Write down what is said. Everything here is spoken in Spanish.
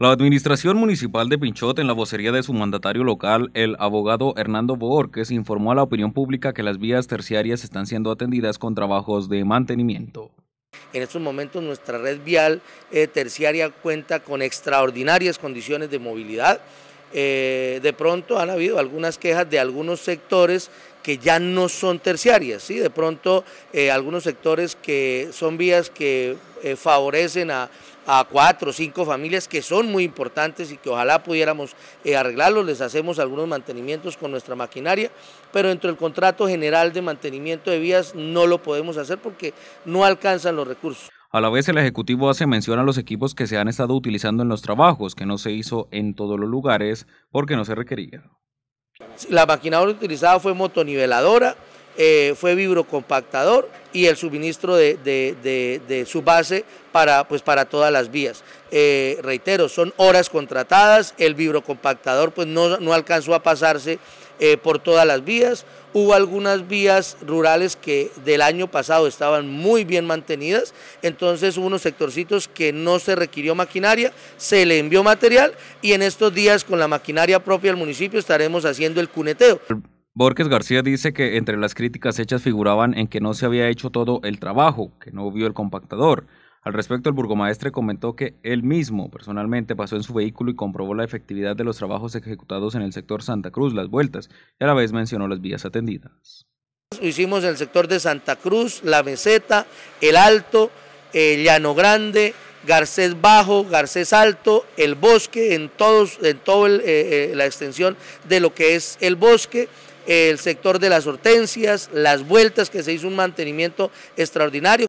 La Administración Municipal de Pinchot, en la vocería de su mandatario local, el abogado Hernando Borges, informó a la opinión pública que las vías terciarias están siendo atendidas con trabajos de mantenimiento. En estos momentos nuestra red vial eh, terciaria cuenta con extraordinarias condiciones de movilidad. Eh, de pronto han habido algunas quejas de algunos sectores que ya no son terciarias, ¿sí? de pronto eh, algunos sectores que son vías que favorecen a a cuatro o cinco familias que son muy importantes y que ojalá pudiéramos eh, arreglarlos, les hacemos algunos mantenimientos con nuestra maquinaria, pero dentro del contrato general de mantenimiento de vías no lo podemos hacer porque no alcanzan los recursos. A la vez, el Ejecutivo hace mención a los equipos que se han estado utilizando en los trabajos, que no se hizo en todos los lugares porque no se requería. La maquinaria utilizada fue motoniveladora, eh, fue vibrocompactador y el suministro de, su base para, pues, para todas las vías. Eh, reitero, son horas contratadas, el vibrocompactador pues, no, no alcanzó a pasarse eh, por todas las vías. Hubo algunas vías rurales que del año pasado estaban muy bien mantenidas, entonces hubo unos sectorcitos que no se requirió maquinaria, se le envió material y en estos días con la maquinaria propia del municipio estaremos haciendo el cuneteo. Borges García dice que entre las críticas hechas figuraban en que no se había hecho todo el trabajo, que no vio el compactador. Al respecto, el burgomaestre comentó que él mismo personalmente pasó en su vehículo y comprobó la efectividad de los trabajos ejecutados en el sector Santa Cruz, las vueltas, y a la vez mencionó las vías atendidas. Hicimos el sector de Santa Cruz, La Meseta, El Alto, el Llano Grande, Garcés Bajo, Garcés Alto, el bosque, en, todos, en toda eh, eh, la extensión de lo que es el bosque el sector de las hortensias, las vueltas, que se hizo un mantenimiento extraordinario.